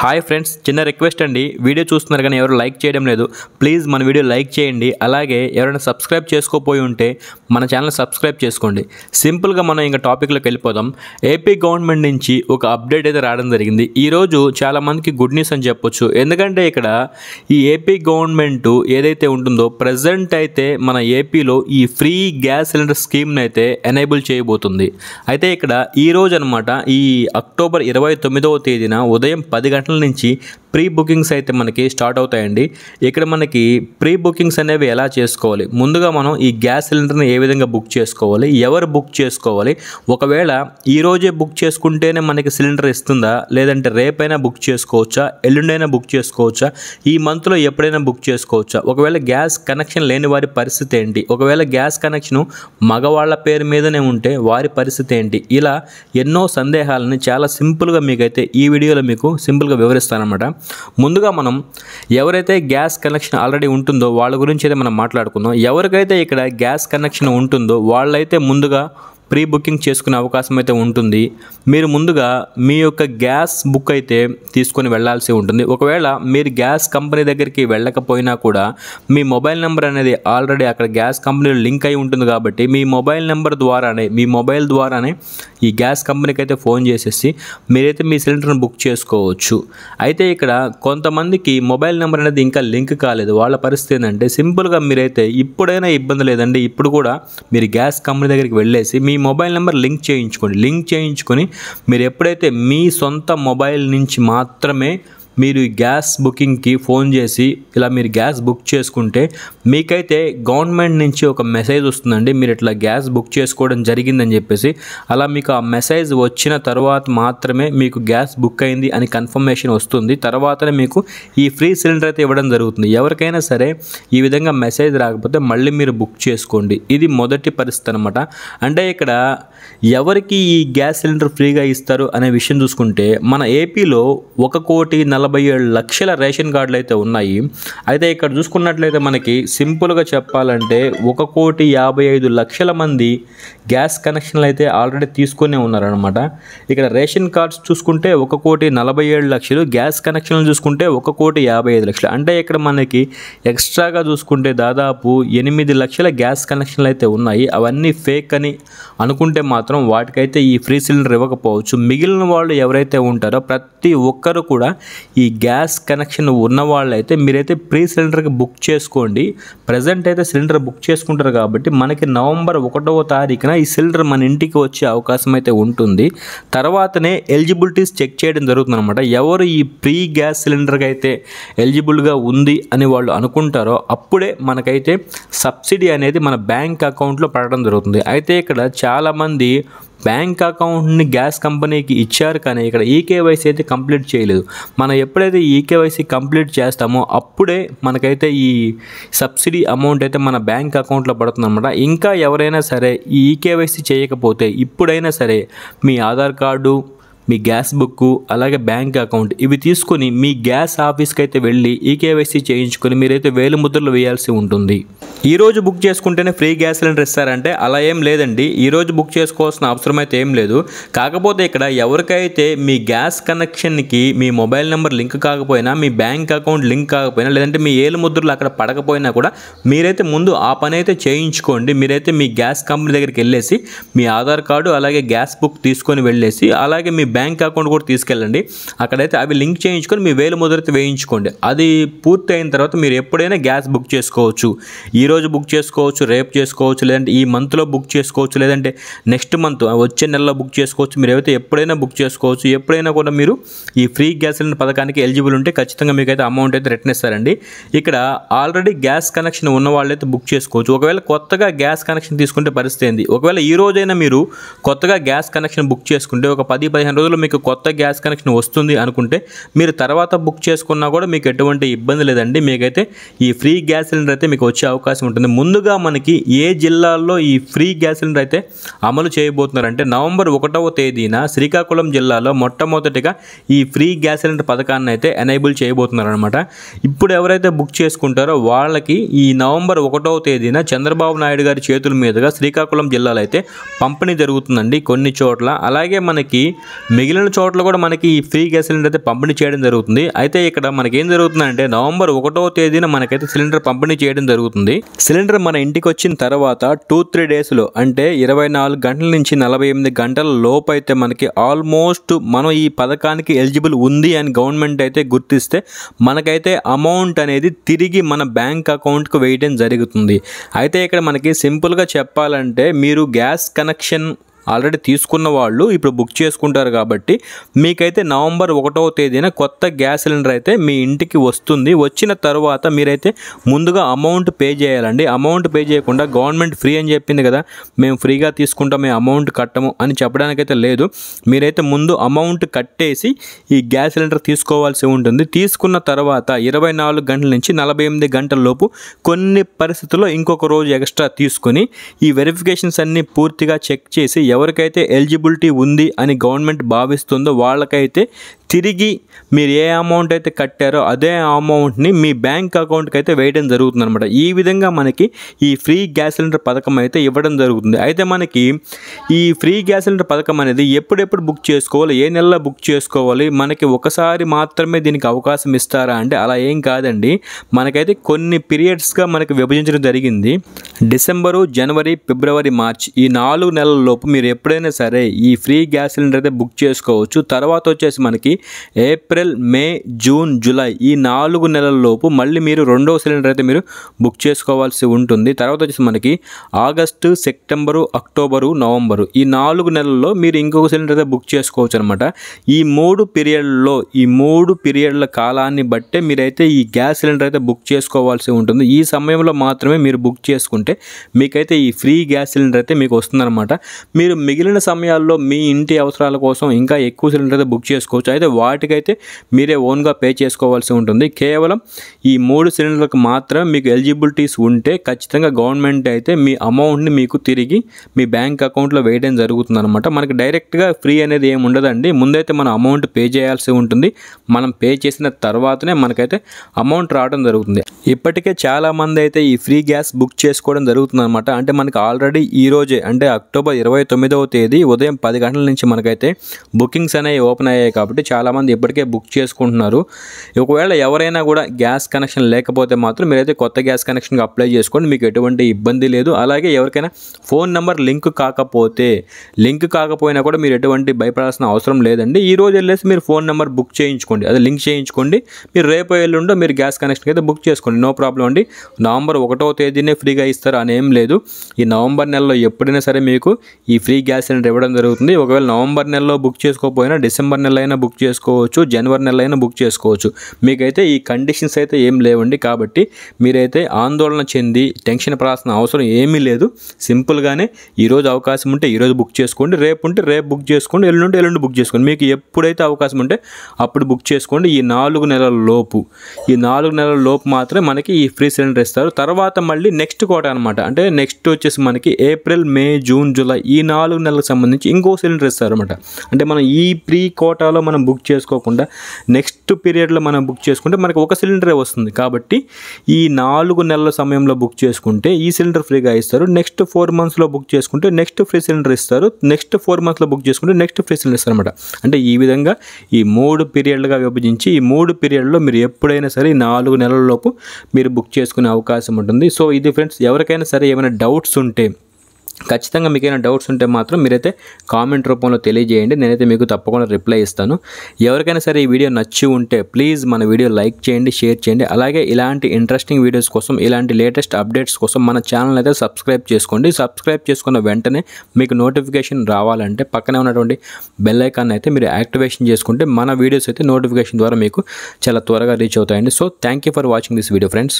hi friends చిన్న request అండి video చూస్తున్నారు కానీ ఎవరు లైక్ చేయడం లేదు ప్లీజ్ మన వీడియో లైక్ చేయండి అలాగే ఎవరైనా సబ్స్క్రైబ్ చేసుకోపోయి ఉంటే మన ఛానల్ సబ్స్క్రైబ్ చేసుకోండి సింపుల్గా మనం ఇంకా టాపిక్లోకి వెళ్ళిపోదాం ఏపీ గవర్నమెంట్ నుంచి ఒక అప్డేట్ అయితే రావడం జరిగింది ఈరోజు చాలామందికి గుడ్ న్యూస్ అని చెప్పొచ్చు ఎందుకంటే ఇక్కడ ఈ ఏపీ గవర్నమెంట్ ఏదైతే ఉంటుందో ప్రజెంట్ అయితే మన ఏపీలో ఈ ఫ్రీ గ్యాస్ సిలిండర్ స్కీమ్ని అయితే ఎనేబుల్ చేయబోతుంది అయితే ఇక్కడ ఈరోజు అనమాట ఈ అక్టోబర్ ఇరవై తొమ్మిదవ తేదీన ఉదయం పది గంటల సంఘటనల నుంచి ప్రీ బుకింగ్స్ అయితే మనకి స్టార్ట్ అవుతాయండి ఇక్కడ మనకి ప్రీ బుకింగ్స్ అనేవి ఎలా చేసుకోవాలి ముందుగా మనం ఈ గ్యాస్ సిలిండర్ని ఏ విధంగా బుక్ చేసుకోవాలి ఎవరు బుక్ చేసుకోవాలి ఒకవేళ ఈరోజే బుక్ చేసుకుంటేనే మనకి సిలిండర్ ఇస్తుందా లేదంటే రేపైనా బుక్ చేసుకోవచ్చా ఎల్లుండైనా బుక్ చేసుకోవచ్చా ఈ మంత్లో ఎప్పుడైనా బుక్ చేసుకోవచ్చా ఒకవేళ గ్యాస్ కనెక్షన్ లేని వారి పరిస్థితి ఏంటి ఒకవేళ గ్యాస్ కనెక్షన్ మగవాళ్ళ పేరు మీదనే ఉంటే వారి పరిస్థితి ఏంటి ఇలా ఎన్నో సందేహాలని చాలా సింపుల్గా మీకైతే ఈ వీడియోలో మీకు సింపుల్గా వివరిస్తానమాట ముందుగా మనం ఎవరైతే గ్యాస్ కనెక్షన్ ఆల్రెడీ ఉంటుందో వాళ్ళ గురించి అయితే మనం మాట్లాడుకుందాం ఎవరికైతే ఇక్కడ గ్యాస్ కనెక్షన్ ఉంటుందో వాళ్ళైతే ముందుగా ప్రీ బుకింగ్ చేసుకునే అవకాశం అయితే ఉంటుంది మీరు ముందుగా మీ యొక్క గ్యాస్ బుక్ అయితే తీసుకొని వెళ్లాల్సి ఉంటుంది ఒకవేళ మీరు గ్యాస్ కంపెనీ దగ్గరికి వెళ్ళకపోయినా కూడా మీ మొబైల్ నెంబర్ అనేది ఆల్రెడీ అక్కడ గ్యాస్ కంపెనీలో లింక్ అయి ఉంటుంది కాబట్టి మీ మొబైల్ నెంబర్ ద్వారానే మీ మొబైల్ ద్వారానే ఈ గ్యాస్ కంపెనీకి అయితే ఫోన్ చేసేసి మీరైతే మీ సిలిండర్ను బుక్ చేసుకోవచ్చు అయితే ఇక్కడ కొంతమందికి మొబైల్ నెంబర్ అనేది ఇంకా లింక్ కాలేదు వాళ్ళ పరిస్థితి ఏంటంటే సింపుల్గా మీరైతే ఇప్పుడైనా ఇబ్బంది లేదండి ఇప్పుడు కూడా మీరు గ్యాస్ కంపెనీ దగ్గరికి వెళ్ళేసి మీ మొబైల్ నెంబర్ లింక్ చేయించుకోండి లింక్ చేయించుకొని మీరు ఎప్పుడైతే మీ సొంత మొబైల్ నుంచి మాత్రమే మీరు ఈ గ్యాస్ బుకింగ్కి ఫోన్ చేసి ఇలా మీరు గ్యాస్ బుక్ చేసుకుంటే మీకైతే గవర్నమెంట్ నుంచి ఒక మెసేజ్ వస్తుందండి మీరు ఇట్లా గ్యాస్ బుక్ చేసుకోవడం జరిగిందని చెప్పేసి అలా మీకు ఆ మెసేజ్ వచ్చిన తర్వాత మాత్రమే మీకు గ్యాస్ బుక్ అయింది అని కన్ఫర్మేషన్ వస్తుంది తర్వాతనే మీకు ఈ ఫ్రీ సిలిండర్ అయితే ఇవ్వడం జరుగుతుంది ఎవరికైనా సరే ఈ విధంగా మెసేజ్ రాకపోతే మళ్ళీ మీరు బుక్ చేసుకోండి ఇది మొదటి పరిస్థితి అనమాట అంటే ఇక్కడ ఎవరికి ఈ గ్యాస్ సిలిండర్ ఫ్రీగా ఇస్తారు అనే విషయం చూసుకుంటే మన ఏపీలో ఒక కోటి నలభై నలభై ఏడు లక్షల రేషన్ కార్డులు అయితే ఉన్నాయి అయితే ఇక్కడ చూసుకున్నట్లయితే మనకి సింపుల్గా చెప్పాలంటే ఒక కోటి యాభై ఐదు లక్షల మంది గ్యాస్ కనెక్షన్లు అయితే ఆల్రెడీ తీసుకునే ఉన్నారనమాట ఇక్కడ రేషన్ కార్డ్స్ చూసుకుంటే ఒక కోటి నలభై ఏడు లక్షలు గ్యాస్ కనెక్షన్లు చూసుకుంటే ఒక కోటి యాభై ఐదు లక్షలు అంటే ఇక్కడ మనకి ఎక్స్ట్రాగా చూసుకుంటే దాదాపు ఎనిమిది లక్షల గ్యాస్ కనెక్షన్లు అయితే ఉన్నాయి అవన్నీ ఫేక్ అని అనుకుంటే మాత్రం వాటికైతే ఈ ఫ్రీ సిలిండర్ ఇవ్వకపోవచ్చు మిగిలిన వాళ్ళు ఎవరైతే ఉంటారో ప్రతి ఒక్కరు కూడా ఈ గ్యాస్ కనెక్షన్ ఉన్న వాళ్ళైతే మీరైతే ప్రీ సిలిండర్కి బుక్ చేసుకోండి ప్రజెంట్ అయితే సిలిండర్ బుక్ చేసుకుంటారు కాబట్టి మనకి నవంబర్ ఒకటవ తారీఖున ఈ సిలిండర్ మన ఇంటికి వచ్చే అవకాశం అయితే ఉంటుంది తర్వాతనే ఎలిజిబిలిటీస్ చెక్ చేయడం జరుగుతుంది అనమాట ఎవరు ఈ ప్రీ గ్యాస్ సిలిండర్కి అయితే ఎలిజిబుల్గా ఉంది అని వాళ్ళు అనుకుంటారో అప్పుడే మనకైతే సబ్సిడీ అనేది మన బ్యాంక్ అకౌంట్లో పడడం జరుగుతుంది అయితే ఇక్కడ చాలామంది బ్యాంక్ అకౌంట్ని గ్యాస్ కంపెనీకి ఇచ్చారు కానీ ఇక్కడ ఈకేవైసీ అయితే కంప్లీట్ చేయలేదు మనం ఎప్పుడైతే ఈకేవైసీ కంప్లీట్ చేస్తామో అప్పుడే మనకైతే ఈ సబ్సిడీ అమౌంట్ అయితే మన బ్యాంక్ అకౌంట్లో పడుతుందన్నమాట ఇంకా ఎవరైనా సరే ఈ ఈకేవైసీ చేయకపోతే ఇప్పుడైనా సరే మీ ఆధార్ కార్డు మీ గ్యాస్ బుక్ అలాగే బ్యాంక్ అకౌంట్ ఇవి తీసుకొని మీ గ్యాస్ ఆఫీస్కి అయితే వెళ్ళి ఈ కేవైసీ చేయించుకొని మీరైతే వేలు ముద్రలు వేయాల్సి ఉంటుంది ఈ రోజు బుక్ చేసుకుంటేనే ఫ్రీ గ్యాస్ సిలిండర్ ఇస్తారంటే అలా ఏం లేదండి ఈరోజు బుక్ చేసుకోవాల్సిన అవసరం అయితే ఏం లేదు కాకపోతే ఇక్కడ ఎవరికైతే మీ గ్యాస్ కనెక్షన్కి మీ మొబైల్ నెంబర్ లింక్ కాకపోయినా మీ బ్యాంక్ అకౌంట్ లింక్ కాకపోయినా లేదంటే మీ ఏలు ముద్రలు అక్కడ పడకపోయినా కూడా మీరైతే ముందు ఆ పని అయితే చేయించుకోండి మీరైతే మీ గ్యాస్ కంపెనీ దగ్గరికి వెళ్ళేసి మీ ఆధార్ కార్డు అలాగే గ్యాస్ బుక్ తీసుకొని వెళ్ళేసి అలాగే మీ బ్యాంక్ అకౌంట్ కూడా తీసుకెళ్ళండి అక్కడైతే అవి లింక్ చేయించుకొని మీ వేలు ముద్రత వేయించుకోండి అది పూర్తి అయిన తర్వాత మీరు ఎప్పుడైనా గ్యాస్ బుక్ చేసుకోవచ్చు ఈరోజు బుక్ చేసుకోవచ్చు రేపు చేసుకోవచ్చు లేదంటే ఈ మంత్లో బుక్ చేసుకోవచ్చు లేదంటే నెక్స్ట్ మంత్ వచ్చే నెలలో బుక్ చేసుకోవచ్చు మీరు ఏవైతే ఎప్పుడైనా బుక్ చేసుకోవచ్చు ఎప్పుడైనా కూడా మీరు ఈ ఫ్రీ గ్యాస్ సిలిండర్ పథకానికి ఎలిజిబుల్ ఉంటే ఖచ్చితంగా మీకైతే అమౌంట్ అయితే రిటర్న్ ఇస్తారండి ఇక్కడ ఆల్రెడీ గ్యాస్ కనెక్షన్ ఉన్న వాళ్ళైతే బుక్ చేసుకోవచ్చు ఒకవేళ కొత్తగా గ్యాస్ కనెక్షన్ తీసుకుంటే పరిస్థితి ఏంది ఒకవేళ ఈ రోజైనా మీరు కొత్తగా గ్యాస్ కనెక్షన్ బుక్ చేసుకుంటే ఒక పది పదిహేను రోజులు రోజుల్లో మీకు కొత్త గ్యాస్ కనెక్షన్ వస్తుంది అనుకుంటే మీరు తర్వాత బుక్ చేసుకున్నా కూడా మీకు ఎటువంటి ఇబ్బంది లేదండి మీకైతే ఈ ఫ్రీ గ్యాస్ సిలిండర్ అయితే మీకు వచ్చే అవకాశం ఉంటుంది ముందుగా మనకి ఏ జిల్లాల్లో ఈ ఫ్రీ గ్యాస్ సిలిండర్ అయితే అమలు చేయబోతున్నారంటే నవంబర్ ఒకటవ తేదీన శ్రీకాకుళం జిల్లాలో మొట్టమొదటిగా ఈ ఫ్రీ గ్యాస్ సిలిండర్ పథకాన్ని అయితే ఎనేబుల్ అనమాట ఇప్పుడు ఎవరైతే బుక్ చేసుకుంటారో వాళ్ళకి ఈ నవంబర్ ఒకటవ తేదీన చంద్రబాబు నాయుడు గారి చేతుల మీదుగా శ్రీకాకుళం జిల్లాలో అయితే పంపిణీ జరుగుతుందండి కొన్ని చోట్ల అలాగే మనకి మిగిలిన చోట్ల కూడా మనకి ఈ ఫ్రీ గ్యాస్ సిలిండర్ అయితే పంపిణీ చేయడం జరుగుతుంది అయితే ఇక్కడ మనకి ఏం జరుగుతుందంటే నవంబర్ ఒకటో తేదీన మనకైతే సిలిండర్ పంపిణీ చేయడం జరుగుతుంది సిలిండర్ మన ఇంటికి వచ్చిన తర్వాత టూ త్రీ డేస్లో అంటే ఇరవై నాలుగు గంటల నుంచి నలభై ఎనిమిది గంటల లోపు అయితే మనకి ఆల్మోస్ట్ మనం ఈ పథకానికి ఎలిజిబుల్ ఉంది అని గవర్నమెంట్ అయితే గుర్తిస్తే మనకైతే అమౌంట్ అనేది తిరిగి మన బ్యాంక్ అకౌంట్కు వేయడం జరుగుతుంది అయితే ఇక్కడ మనకి సింపుల్గా చెప్పాలంటే మీరు గ్యాస్ కనెక్షన్ ఆల్రెడీ తీసుకున్న వాళ్ళు ఇప్పుడు బుక్ చేసుకుంటారు కాబట్టి మీకైతే నవంబర్ ఒకటవ తేదీన కొత్త గ్యాస్ సిలిండర్ అయితే మీ ఇంటికి వస్తుంది వచ్చిన తర్వాత మీరైతే ముందుగా అమౌంట్ పే చేయాలండి అమౌంట్ పే చేయకుండా గవర్నమెంట్ ఫ్రీ అని చెప్పింది కదా మేము ఫ్రీగా తీసుకుంటాం మేము అమౌంట్ కట్టము అని చెప్పడానికైతే లేదు మీరైతే ముందు అమౌంట్ కట్టేసి ఈ గ్యాస్ సిలిండర్ తీసుకోవాల్సి ఉంటుంది తీసుకున్న తర్వాత ఇరవై నాలుగు గంటల నుంచి నలభై ఎనిమిది గంటల లోపు కొన్ని పరిస్థితుల్లో ఇంకొక రోజు ఎక్స్ట్రా తీసుకుని ఈ వెరిఫికేషన్స్ అన్నీ పూర్తిగా చెక్ చేసి ఎవరికైతే ఎలిజిబిలిటీ ఉంది అని గవర్నమెంట్ భావిస్తుందో వాళ్ళకైతే తిరిగి మీరు ఏ అమౌంట్ అయితే కట్టారో అదే అమౌంట్ని మీ బ్యాంక్ అకౌంట్కి అయితే వేయడం జరుగుతుంది అనమాట ఈ విధంగా మనకి ఈ ఫ్రీ గ్యాస్ సిలిండర్ పథకం అయితే ఇవ్వడం జరుగుతుంది అయితే మనకి ఈ ఫ్రీ గ్యాస్ సిలిండర్ పథకం అనేది ఎప్పుడెప్పుడు బుక్ చేసుకోవాలి ఏ నెలలో బుక్ చేసుకోవాలి మనకి ఒకసారి మాత్రమే దీనికి అవకాశం ఇస్తారా అంటే అలా ఏం కాదండి మనకైతే కొన్ని పీరియడ్స్గా మనకి విభజించడం జరిగింది డిసెంబరు జనవరి ఫిబ్రవరి మార్చ్ ఈ నాలుగు నెలల లోపు మీరు ఎప్పుడైనా సరే ఈ ఫ్రీ గ్యాస్ సిలిండర్ అయితే బుక్ చేసుకోవచ్చు తర్వాత వచ్చేసి మనకి ఏప్రిల్ మే జూన్ జూలై ఈ నాలుగు నెలల్లోపు మళ్ళీ మీరు రెండవ సిలిండర్ అయితే మీరు బుక్ చేసుకోవాల్సి ఉంటుంది తర్వాత వచ్చేసి మనకి ఆగస్టు సెప్టెంబరు అక్టోబరు నవంబరు ఈ నాలుగు నెలల్లో మీరు ఇంకొక సిలిండర్ అయితే బుక్ చేసుకోవచ్చు అనమాట ఈ మూడు పీరియడ్లో ఈ మూడు పీరియడ్ల కాలాన్ని బట్టే మీరైతే ఈ గ్యాస్ సిలిండర్ అయితే బుక్ చేసుకోవాల్సి ఉంటుంది ఈ సమయంలో మాత్రమే మీరు బుక్ చేసుకుంటే మీకైతే ఈ ఫ్రీ గ్యాస్ సిలిండర్ అయితే మీకు వస్తుందన్నమాట మీరు మిగిలిన సమయాల్లో మీ ఇంటి అవసరాల కోసం ఇంకా ఎక్కువ సిలిండర్ అయితే బుక్ చేసుకోవచ్చు అయితే అయితే వాటికైతే మీరే ఓన్గా పే చేసుకోవాల్సి ఉంటుంది కేవలం ఈ మూడు సిలిండర్లకు మాత్రం మీకు ఎలిజిబిలిటీస్ ఉంటే ఖచ్చితంగా గవర్నమెంట్ అయితే మీ అమౌంట్ని మీకు తిరిగి మీ బ్యాంక్ అకౌంట్లో వేయడం జరుగుతుంది అనమాట మనకి డైరెక్ట్గా ఫ్రీ అనేది ఏమి ఉండదండి ముందైతే మనం అమౌంట్ పే చేయాల్సి ఉంటుంది మనం పే చేసిన తర్వాతనే మనకైతే అమౌంట్ రావడం జరుగుతుంది ఇప్పటికే చాలామంది అయితే ఈ ఫ్రీ గ్యాస్ బుక్ చేసుకోవడం జరుగుతుంది అనమాట అంటే మనకి ఆల్రెడీ ఈ రోజే అంటే అక్టోబర్ ఇరవై తొమ్మిదవ తేదీ ఉదయం పది గంటల నుంచి మనకైతే బుకింగ్స్ అనేవి ఓపెన్ అయ్యాయి కాబట్టి చాలా చాలామంది ఇప్పటికే బుక్ చేసుకుంటున్నారు ఒకవేళ ఎవరైనా కూడా గ్యాస్ కనెక్షన్ లేకపోతే మాత్రం మీరైతే కొత్త గ్యాస్ కనెక్షన్కి అప్లై చేసుకోండి మీకు ఎటువంటి ఇబ్బంది లేదు అలాగే ఎవరికైనా ఫోన్ నెంబర్ లింక్ కాకపోతే లింక్ కాకపోయినా కూడా మీరు ఎటువంటి భయపడాల్సిన అవసరం లేదండి ఈ రోజు వెళ్ళేసి మీరు ఫోన్ నెంబర్ బుక్ చేయించుకోండి అదే లింక్ చేయించుకోండి మీరు రేపు ఎల్లుండో మీరు గ్యాస్ కనెక్షన్ అయితే బుక్ చేసుకోండి నో ప్రాబ్లం అండి నవంబర్ ఒకటో తేదీనే ఫ్రీగా ఇస్తారు అని ఏం లేదు ఈ నవంబర్ నెలలో ఎప్పుడైనా సరే మీకు ఈ ఫ్రీ గ్యాస్ సిలిండర్ ఇవ్వడం జరుగుతుంది ఒకవేళ నవంబర్ నెలలో బుక్ చేసుకోకపోయినా డిసెంబర్ నెల అయినా బుక్ చేసుకో చేసుకోవచ్చు జనవరి నెల అయినా బుక్ చేసుకోవచ్చు మీకైతే ఈ కండిషన్స్ అయితే ఏం లేవండి కాబట్టి మీరైతే ఆందోళన చెంది టెన్షన్ పడాల్సిన అవసరం ఏమీ లేదు సింపుల్గానే ఈరోజు అవకాశం ఉంటే ఈరోజు బుక్ చేసుకోండి రేపు ఉంటే రేపు బుక్ చేసుకోండి ఎల్లుండి ఎల్లుండి బుక్ చేసుకోండి మీకు ఎప్పుడైతే అవకాశం ఉంటే అప్పుడు బుక్ చేసుకోండి ఈ నాలుగు నెలల లోపు ఈ నాలుగు నెలల లోపు మాత్రమే మనకి ఈ ఫ్రీ సిలిండర్ ఇస్తారు తర్వాత మళ్ళీ నెక్స్ట్ కోట అనమాట అంటే నెక్స్ట్ వచ్చేసి మనకి ఏప్రిల్ మే జూన్ జూలై ఈ నాలుగు నెలలకు సంబంధించి ఇంకో సిలిండర్ ఇస్తారు అనమాట అంటే మనం ఈ ప్రీ కోటాలో మనం బుక్ బుక్ చేసుకోకుండా నెక్స్ట్ పీరియడ్లో మనం బుక్ చేసుకుంటే మనకు ఒక సిలిండరే వస్తుంది కాబట్టి ఈ నాలుగు నెలల సమయంలో బుక్ చేసుకుంటే ఈ సిలిండర్ ఫ్రీగా ఇస్తారు నెక్స్ట్ ఫోర్ మంత్స్లో బుక్ చేసుకుంటే నెక్స్ట్ ఫ్రీ సిలిండర్ ఇస్తారు నెక్స్ట్ ఫోర్ మంత్స్లో బుక్ చేసుకుంటే నెక్స్ట్ ఫ్రీ సిలిండర్ ఇస్తారు అనమాట అంటే ఈ విధంగా ఈ మూడు పీరియడ్లుగా విభజించి ఈ మూడు పీరియడ్లో మీరు ఎప్పుడైనా సరే నాలుగు నెలలలోపు మీరు బుక్ చేసుకునే అవకాశం ఉంటుంది సో ఇది ఫ్రెండ్స్ ఎవరికైనా సరే ఏమైనా డౌట్స్ ఉంటే ఖచ్చితంగా మీకు ఏమైనా డౌట్స్ ఉంటే మాత్రం మీరైతే కామెంట్ రూపంలో తెలియజేయండి నేనైతే మీకు తప్పకుండా రిప్లై ఇస్తాను ఎవరికైనా సరే ఈ వీడియో నచ్చి ఉంటే ప్లీజ్ మన వీడియో లైక్ చేయండి షేర్ చేయండి అలాగే ఇలాంటి ఇంట్రెస్టింగ్ వీడియోస్ కోసం ఇలాంటి లేటెస్ట్ అప్డేట్స్ కోసం మన ఛానల్ అయితే సబ్స్క్రైబ్ చేసుకోండి సబ్స్క్రైబ్ చేసుకున్న వెంటనే మీకు నోటిఫికేషన్ రావాలంటే పక్కనే ఉన్నటువంటి బెల్ ఐకాన్ అయితే మీరు యాక్టివేషన్ చేసుకుంటే మన వీడియోస్ అయితే నోటిఫికేషన్ ద్వారా మీకు చాలా త్వరగా రీచ్ అవుతాయండి so thank for watching this video friends